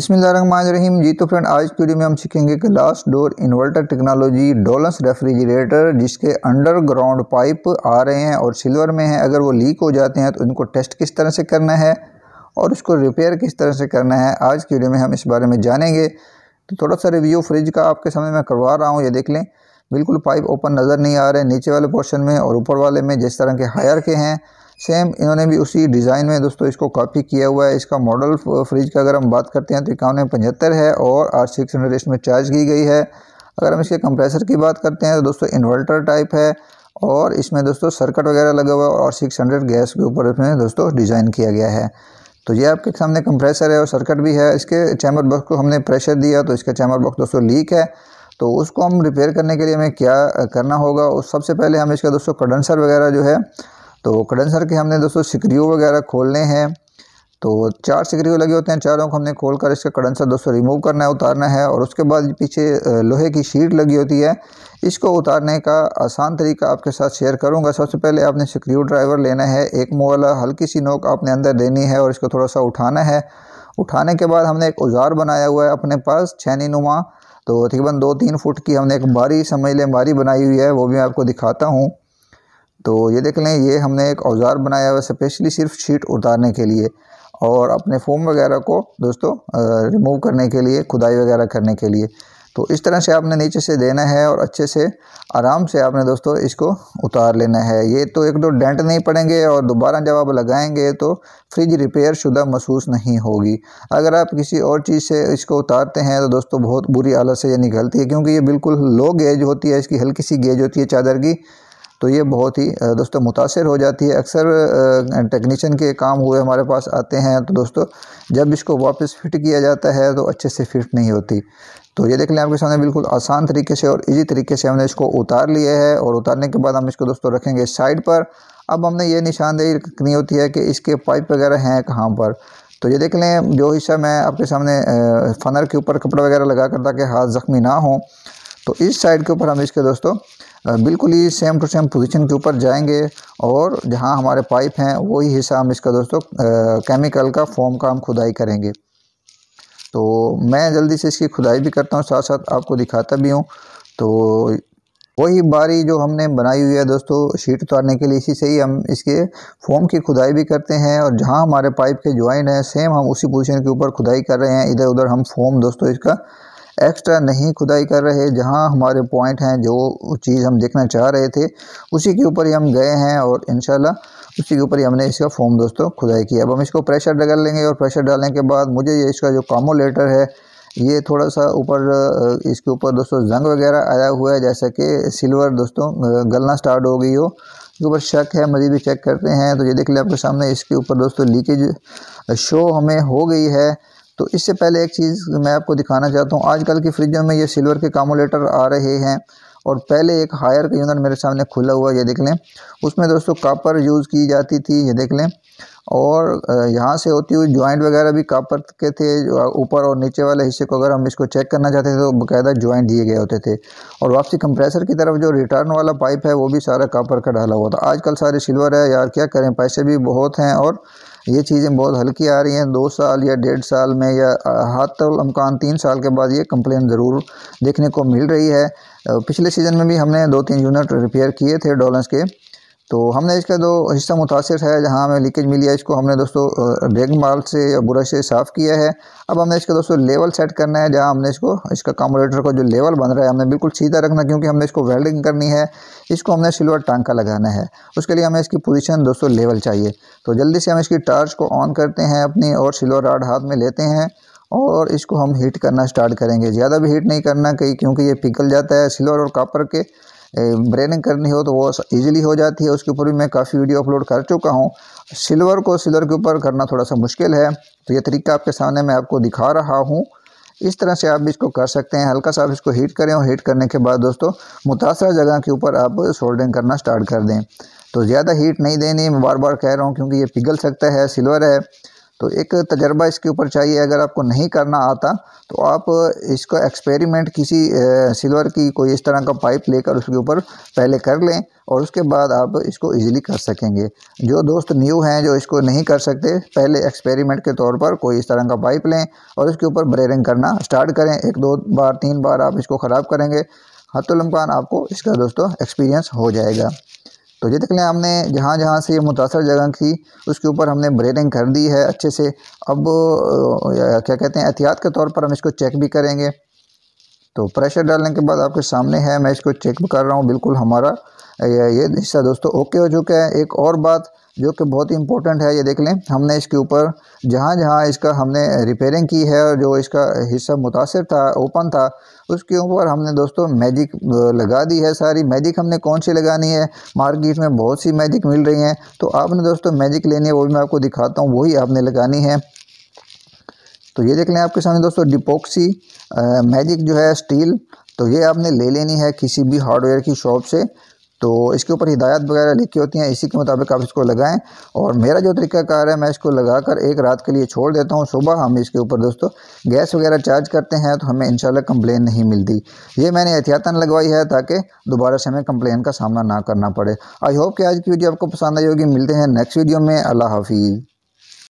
रहीम जी तो फ्रेंड आज की वीडियो में हम सीखेंगे ग्लास डोर इन्वर्टर टेक्नोलॉजी डोलस रेफ्रिजरेटर जिसके अंडरग्राउंड पाइप आ रहे हैं और सिल्वर में हैं अगर वो लीक हो जाते हैं तो उनको टेस्ट किस तरह से करना है और उसको रिपेयर किस तरह से करना है आज की वीडियो में हम इस बारे में जानेंगे तो थोड़ा सा रिव्यू फ्रिज का आपके समय मैं करवा रहा हूँ ये देख लें बिल्कुल पाइप ओपन नज़र नहीं आ रहे नीचे वाले पोर्शन में और ऊपर वाले में जिस तरह के हायर के हैं सेम इन्होंने भी उसी डिज़ाइन में दोस्तों इसको कॉपी किया हुआ है इसका मॉडल फ्रिज का अगर हम बात करते हैं तो इक्यावन पचहत्तर है और आर सिक्स हंड्रेड इसमें चार्ज की गई है अगर हम इसके कंप्रेसर की बात करते हैं तो दोस्तों इन्वर्टर टाइप है और इसमें दोस्तों सर्कट वगैरह लगा हुआ है और सिक्स हंड्रेड गैस के ऊपर इसमें दोस्तों डिज़ाइन किया गया है तो ये आपके सामने कंप्रेसर है और सर्कट भी है इसके चैम्बर बॉक्स को हमने प्रेशर दिया तो इसका चैम्बर बॉक्स दोस्तों लीक है तो उसको हम रिपेयर करने के लिए हमें क्या करना होगा और सबसे पहले हम इसका दोस्तों कंडेंसर वगैरह जो है तो कंडेंसर के हमने दोस्तों सिक्रियो वगैरह खोलने हैं तो चार सिक्रियो लगे होते हैं चारों को हमने खोल कर इसका कंडेंसर दोस्तों रिमूव करना है उतारना है और उसके बाद पीछे लोहे की शीट लगी होती है इसको उतारने का आसान तरीका आपके साथ शेयर करूंगा सबसे पहले आपने सिक्रियो ड्राइवर लेना है एक मुँह वाला हल्की सी नोक आपने अंदर देनी है और इसको थोड़ा सा उठाना है उठाने के बाद हमने एक औजार बनाया हुआ है अपने पास छैनी नुमा तो तकरीबन दो तीन फुट की हमने एक बारी समझ लें बारी बनाई हुई है वो भी मैं आपको दिखाता हूँ तो ये देख लें ये हमने एक औज़ार बनाया हुआ स्पेशली सिर्फ शीट उतारने के लिए और अपने फोम वगैरह को दोस्तों रिमूव करने के लिए खुदाई वगैरह करने के लिए तो इस तरह से आपने नीचे से देना है और अच्छे से आराम से आपने दोस्तों इसको उतार लेना है ये तो एक दो डेंट नहीं पड़ेंगे और दोबारा जब आप लगाएंगे तो फ्रिज रिपेयर शुदा महसूस नहीं होगी अगर आप किसी और चीज़ से इसको उतारते हैं तो दोस्तों बहुत बुरी हालत से ये निकलती है क्योंकि ये बिल्कुल लो गेज होती है इसकी हल्की सी गेज होती है चादर की तो ये बहुत ही दोस्तों मुतासर हो जाती है अक्सर टेक्नीशियन के काम हुए हमारे पास आते हैं तो दोस्तों जब इसको वापस फिट किया जाता है तो अच्छे से फिट नहीं होती तो ये देख लें आपके सामने बिल्कुल आसान तरीके से और इजी तरीके से हमने इसको उतार लिए है और उतारने के बाद हम इसको दोस्तों रखेंगे साइड पर अब हमने ये निशानदेही रखनी होती है कि इसके पाइप वगैरह हैं कहाँ पर तो ये देख लें जो हिस्सा मैं आपके सामने फ़नर के ऊपर कपड़ा वगैरह लगा कर ताकि हाथ ज़ख्मी ना हों तो इस साइड के ऊपर हम इसके दोस्तों बिल्कुल ही सेम टू सेम पोजीशन के ऊपर जाएंगे और जहां हमारे पाइप हैं वही हिस्सा हम इसका दोस्तों केमिकल का फॉर्म का हम खुदाई करेंगे तो मैं जल्दी से इसकी खुदाई भी करता हूँ साथ साथ आपको दिखाता भी हूँ तो वही बारी जो हमने बनाई हुई है दोस्तों शीट उतारने के लिए इसी से ही हम इसके फोम की खुदाई भी करते हैं और जहाँ हमारे पाइप के ज्वाइन है सेम हम उसी पोजिशन के ऊपर खुदाई कर रहे हैं इधर उधर हम फोम दोस्तों इसका एक्स्ट्रा नहीं खुदाई कर रहे जहाँ हमारे पॉइंट हैं जो चीज़ हम देखना चाह रहे थे उसी के ऊपर ही हम गए हैं और इन उसी के ऊपर ही हमने इसका फॉर्म दोस्तों खुदाई किया अब हम इसको प्रेशर डगल लेंगे और प्रेशर डालने के बाद मुझे ये इसका जो कामोलेटर है ये थोड़ा सा ऊपर इसके ऊपर दोस्तों जंग वगैरह आया हुआ है जैसा कि सिल्वर दोस्तों गलना स्टार्ट हो गई हो इसके ऊपर शक है मज़ीद भी चेक करते हैं तो ये देख लें आपके सामने इसके ऊपर दोस्तों लीकेज शो हमें हो गई है तो इससे पहले एक चीज़ मैं आपको दिखाना चाहता हूँ आजकल की फ्रिजों में ये सिल्वर के कामोलेटर आ रहे हैं और पहले एक हायर का यूनिट मेरे सामने खुला हुआ ये देख लें उसमें दोस्तों कापर यूज़ की जाती थी ये देख लें और यहाँ से होती हुई जॉइंट वगैरह भी कापर के थे ऊपर और नीचे वाले हिस्से को अगर हम इसको चेक करना चाहते थे तो बाकायदा जॉइंट दिए गए होते थे और वापसी कंप्रेसर की तरफ जो रिटर्न वाला पाइप है वो भी सारा कापर का डाला हुआ था आजकल सारे सिल्वर है यार क्या करें पैसे भी बहुत हैं और ये चीज़ें बहुत हल्की आ रही हैं दो साल या डेढ़ साल में या हाथ अमकान तीन साल के बाद ये कंप्लेन ज़रूर देखने को मिल रही है पिछले सीज़न में भी हमने दो तीन यूनिट रिपेयर किए थे डोलेंस के तो हमने इसका जो हिस्सा मुतासर है जहाँ हमें लीकेज मिली है इसको हमने दोस्तों ड्रेग माल से या ब्रश से साफ़ किया है अब हमने इसका दोस्तों लेवल सेट करना है जहाँ हमने इसको इसका कामोलेटर का जो लेवल बन रहा है हमने बिल्कुल सीधा रखना क्योंकि हमने इसको वेल्डिंग करनी है इसको हमने सिल्वर टांका लगाना है उसके लिए हमें इसकी पोजिशन दोस्तों लेवल चाहिए तो जल्दी से हम इसकी टार्च को ऑन करते हैं अपनी और सिल्वर राड हाथ में लेते हैं और इसको हम हीट करना स्टार्ट करेंगे ज़्यादा भी हीट नहीं करना कहीं क्योंकि ये पिघल जाता है सिल्वर और कापर के ब्रेनिंग करनी हो तो वो ईजिली हो जाती है उसके ऊपर भी मैं काफ़ी वीडियो अपलोड कर चुका हूँ सिल्वर को सिल्वर के ऊपर करना थोड़ा सा मुश्किल है तो ये तरीका आपके सामने मैं आपको दिखा रहा हूँ इस तरह से आप भी इसको कर सकते हैं हल्का सा आप इसको हीट करें और हीट करने के बाद दोस्तों मुतासर जगह के ऊपर आप सोल्डरिंग करना स्टार्ट कर दें तो ज़्यादा हीट नहीं देनी मैं बार बार कह रहा हूँ क्योंकि ये पिघल सकता है सिल्वर है तो एक तजर्बा इसके ऊपर चाहिए अगर आपको नहीं करना आता तो आप इसका एक्सपेरिमेंट किसी सिल्वर की कोई इस तरह का पाइप लेकर उसके ऊपर पहले कर लें और उसके बाद आप इसको इजीली कर सकेंगे जो दोस्त न्यू हैं जो इसको नहीं कर सकते पहले एक्सपेरिमेंट के तौर पर कोई इस तरह का पाइप लें और उसके ऊपर ब्रेरिंग करना स्टार्ट करें एक दो बार तीन बार आप इसको ख़राब करेंगे हतुलमकान तो आपको इसका दोस्तों एक्सपीरियंस हो जाएगा तो ये देख लें हमने जहाँ जहाँ से ये मुतासर जगह की उसके ऊपर हमने ब्रेडिंग कर दी है अच्छे से अब क्या कहते हैं एहतियात के तौर पर हम इसको चेक भी करेंगे तो प्रेशर डालने के बाद आपके सामने है मैं इसको चेक कर रहा हूँ बिल्कुल हमारा ये हिस्सा दोस्तों ओके हो चुका है एक और बात जो कि बहुत ही इंपॉर्टेंट है ये देख लें हमने इसके ऊपर जहाँ जहाँ इसका हमने रिपेयरिंग की है और जो इसका हिस्सा मुतासर था ओपन था उसके ऊपर हमने दोस्तों मैजिक लगा दी है सारी मैजिक हमने कौन सी लगानी है मार्केट में बहुत सी मैजिक मिल रही हैं तो आपने दोस्तों मैजिक लेनी है वो भी मैं आपको दिखाता हूँ वही आपने लगानी है तो ये देख लें आपके सामने दोस्तों डिपोक्सी मैजिक जो है स्टील तो ये आपने ले लेनी है किसी भी हार्डवेयर की शॉप से तो इसके ऊपर हिदायत वगैरह लिखी होती हैं इसी के मुताबिक आप इसको लगाएं और मेरा जो तरीका कार है मैं इसको लगा कर एक रात के लिए छोड़ देता हूँ सुबह हम इसके ऊपर दोस्तों गैस वगैरह चार्ज करते हैं तो हमें इंशाल्लाह कंप्लेन नहीं मिलती ये मैंने एहतियातन लगवाई है ताकि दोबारा से हमें कंप्लेन का सामना ना करना पड़े आई होप कि आज की वीडियो आपको पसंद आई होगी मिलते हैं नेक्स्ट वीडियो में अल्लाह हाफिज़